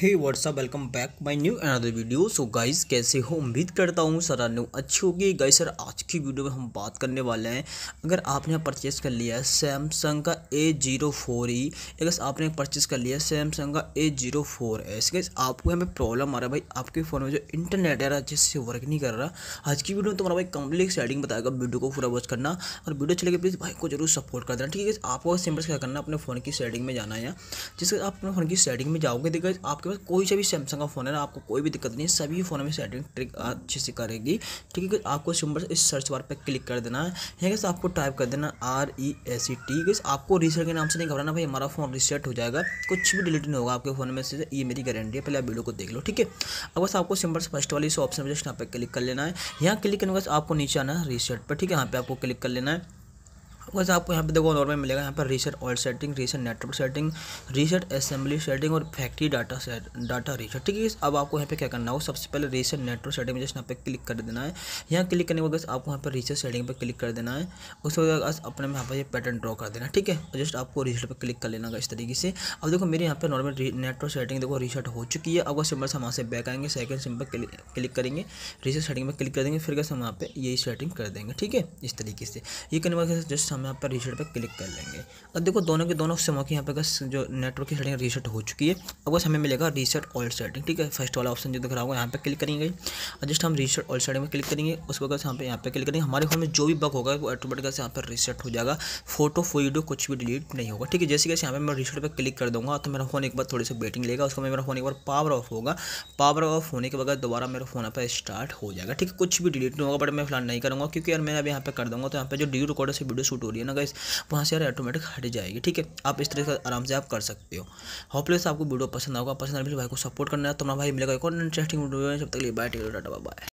hey WhatsApp welcome back my new another video so guys कैसे हो उम्मीद करता हूँ सर अन्यू अच्छी होगी गाइस सर आज की वीडियो में हम बात करने वाले हैं अगर आपने परचेज़ कर लिया है सैमसंग का A zero four E guys आपने परचेज़ कर लिया है सैमसंग का A zero four S guys आपको हमें प्रॉब्लम आ रहा है भाई आपके फ़ोन में जो इंटरनेट है अच्छे से वर्क नहीं कर रहा आज की वीडियो में तुम्हारा भाई कम्प्लीट सेटिंग बताएगा वीडियो को पूरा वॉच करना और वीडियो चले गए प्लीज़ भाई को जरूर सपोर्ट कर देना ठीक है आपको सिंपल क्या करना अपने फ़ोन की सेटिंग में जाना है जिसके आप अपने फ़ोन की सेटिंग में जाओगे देखिए आप आपके पास कोई सा भी सैमसंग का फ़ोन है ना आपको कोई भी दिक्कत नहीं है सभी फ़ोन में सेटिंग ट्रिक अच्छे से करेगी ठीक है आपको सिंपल इस सर्च बार पर क्लिक कर देना है ठीक है आपको टाइप कर देना R E S C T आपको रीसेट के नाम से नहीं घबराना भाई हमारा फ़ोन रीसेट हो जाएगा कुछ भी डिलीट नहीं होगा आपके फ़ोन में से ये मेरी गारंटी है पहले आप वीडियो को देख लो ठीक है अब बस आपको सिंपल से फर्स्ट वाली इस ऑप्शन में जस्ट यहाँ पर क्लिक कर लेना है यहाँ क्लिक करने के बाद आपको नीचे आना है रीसेट पर ठीक है यहाँ पर आपको क्लिक कर लेना है वैसे आपको यहाँ पे देखो नॉर्मल मिलेगा यहाँ पर reset all setting reset network setting reset assembly setting और factory data set data reset ठीक है अब आपको यहाँ पे क्या करना हो सबसे पहले रीसेट नेटवर्क सेटिंग में जैसे यहाँ पे क्लिक कर देना है यहाँ क्लिक करने के बाद आपको यहाँ पर रीसेट सेटिंग पर क्लिक कर देना है उसके बाद अपने यहाँ पर पैटर्न ड्रॉ कर देना ठीक है जस्ट तो आपको रीसेट पर क्लिक कर लेना इस तरीके से अब देखो मेरे यहाँ पर नॉर्मल नेटवर्क सेटिंग देखो रीसेट हो चुकी है अब सिंबल से हम से बैक आएंगे सेकंड सिम पर क्लिक करेंगे रीसेट सेटिंग पर क्लिक कर देंगे फिर कैसे हम यहाँ पर यही सेटिंग कर देंगे ठीक है इस तरीके से ये करने के बाद जस्ट हम यहाँ पर रीसेट पर क्लिक कर लेंगे अब देखो दोनों के दोनों सिमों की यहाँ पर जो नेटवर्क की सेटिंग रीसेट हो चुकी है अब बस हमें मिलेगा रीसेट ऑल सेटिंग ठीक है फर्स्ट वाला ऑप्शन जो दिख रहा होगा यहाँ पर क्लिक करेंगे और जस्ट हम रीसेट ऑल सेटिंग में क्लिक करेंगे उस वक्त यहाँ पर यहाँ पर क्लिक करेंगे हमारे फोन में जो भी बग होगा वो ऑटोमेटिक से यहाँ पर रीसेट हो जाएगा फोटो वीडियो कुछ भी डिलीट नहीं होगा ठीक है जैसे कैसे यहाँ पर मैं रीसेट पर क्लिक कर दूँगा तो मेरा फ़ोन एक बार थोड़ी सी वेटिंग लेगा उसको मेरा फ़ोन एक बार पावर ऑफ होगा पावर ऑफ होने के बगैर दोबारा मेरा फ़ोन पर स्टार्ट हो जाएगा ठीक है कुछ भी डिलीट नहीं होगा बट मैं फिलहाल नहीं करूँगा क्योंकि यार मैं अब यहाँ पर कर दूँगा तो यहाँ पर जो डी रिकॉर्डर से वीडियो शूट हो है ना गाइस वहाँ से यार ऑटोमेटिक हट जाएगी ठीक है आप इस तरह से आराम से आप कर सकते हो होपलेस आपको वीडियो पसंद होगा पसंद आने भाई को सपोर्ट करना है तुम्हारा तो भाई मिलेगा एक और इंटरेस्टिंग वीडियो जब तक लिए बाय टेक टाटा बाय